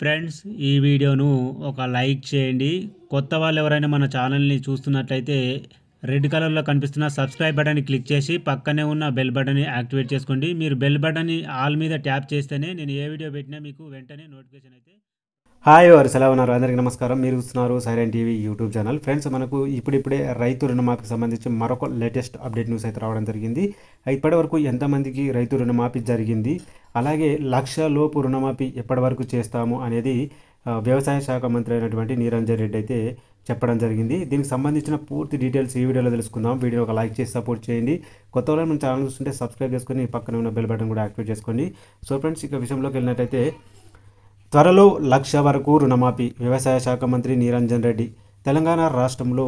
friends ఈ వీడియోను ఒక లైక్ చేయండి కొత్త వాళ్ళు ఎవరైనా మన ఛానల్ని చూస్తున్నట్లయితే రెడ్ కలర్లో కనిపిస్తున్న సబ్స్క్రైబ్ బటన్ క్లిక్ చేసి పక్కనే ఉన్న బెల్ బటన్ని యాక్టివేట్ చేసుకోండి మీరు బెల్ బటన్ని ఆల్ మీద ట్యాప్ చేస్తేనే నేను ఏ వీడియో పెట్టినా మీకు వెంటనే నోటిఫికేషన్ అయితే హాయ్ వారు సెలవు ఉన్నారు అందరికీ నమస్కారం మీరు చూస్తున్నారు Siren TV YouTube channel friends మనకు ఇప్పుడిప్పుడే రైతు రుణమాఫీకి సంబంధించి మరొక లేటెస్ట్ అప్డేట్ న్యూస్ అయితే రావడం జరిగింది ఇప్పటివరకు ఎంతమందికి రైతు రుణమాఫీ జరిగింది అలాగే లక్ష లోపు రుణమాఫీ ఎప్పటివరకు చేస్తాము అనేది వ్యవసాయ శాఖ మంత్రి అయినటువంటి నిరంజన్ రెడ్డి అయితే చెప్పడం జరిగింది దీనికి సంబంధించిన పూర్తి డీటెయిల్స్ ఈ వీడియోలో తెలుసుకుందాం వీడియో ఒక లైక్ చేసి సపోర్ట్ చేయండి కొత్త వాళ్ళు మనం ఛానల్ చూస్తుంటే సబ్స్క్రైబ్ చేసుకొని పక్కన ఉన్న బెల్ బటన్ కూడా యాక్టివేట్ చేసుకోండి సో ఫ్రెండ్స్ ఇక విషయంలోకి వెళ్ళినట్టయితే త్వరలో లక్ష వరకు రుణమాఫీ వ్యవసాయ శాఖ మంత్రి నిరంజన్ రెడ్డి తెలంగాణ రాష్ట్రంలో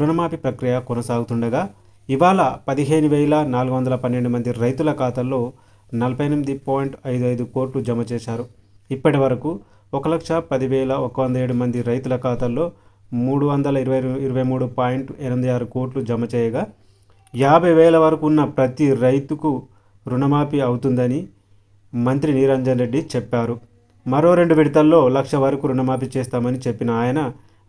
రుణమాఫీ ప్రక్రియ కొనసాగుతుండగా ఇవాళ పదిహేను వేల నాలుగు వందల పన్నెండు మంది రైతుల ఖాతాల్లో నలభై ఎనిమిది పాయింట్ ఐదు ఐదు కోట్లు జమ చేశారు ఇప్పటి వరకు ఒక లక్ష పదివేల ఒక వంద ఏడు మంది రైతుల ఖాతాల్లో మూడు వందల ఇరవై ఇరవై మూడు పాయింట్ ఎనిమిది ఆరు కోట్లు జమ చేయగా యాభై వేల వరకు ఉన్న ప్రతి రైతుకు రుణమాఫీ అవుతుందని మంత్రి నిరంజన్ రెడ్డి చెప్పారు మరో రెండు విడతల్లో లక్ష వరకు రుణమాఫీ చేస్తామని చెప్పిన ఆయన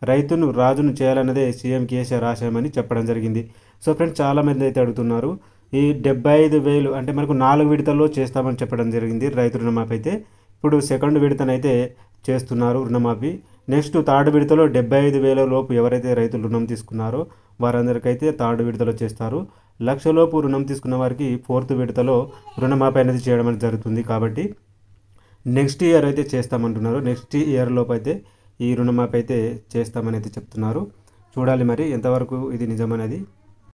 రైతును రాజును చేయాలన్నదే సీఎం కేసీఆర్ ఆశయమని చెప్పడం జరిగింది సో ఫ్రెండ్స్ చాలామంది అయితే అడుగుతున్నారు ఈ డెబ్బై ఐదు వేలు అంటే మనకు నాలుగు విడతల్లో చేస్తామని చెప్పడం జరిగింది రైతు రుణమాఫీ అయితే ఇప్పుడు సెకండ్ విడతనైతే చేస్తున్నారు రుణమాఫీ నెక్స్ట్ థర్డ్ విడతలో డెబ్బై ఐదు వేల లోపు ఎవరైతే రైతులు రుణం తీసుకున్నారో వారందరికైతే థర్డ్ విడతలో చేస్తారు లక్షలోపు రుణం తీసుకున్న వారికి ఫోర్త్ విడతలో రుణమాఫీ అనేది చేయడం అనేది జరుగుతుంది కాబట్టి నెక్స్ట్ ఇయర్ అయితే చేస్తామంటున్నారు నెక్స్ట్ ఇయర్ లోపు అయితే ఈ అయితే చేస్తామనేది చెప్తున్నారు చూడాలి మరి ఎంతవరకు ఇది నిజమనేది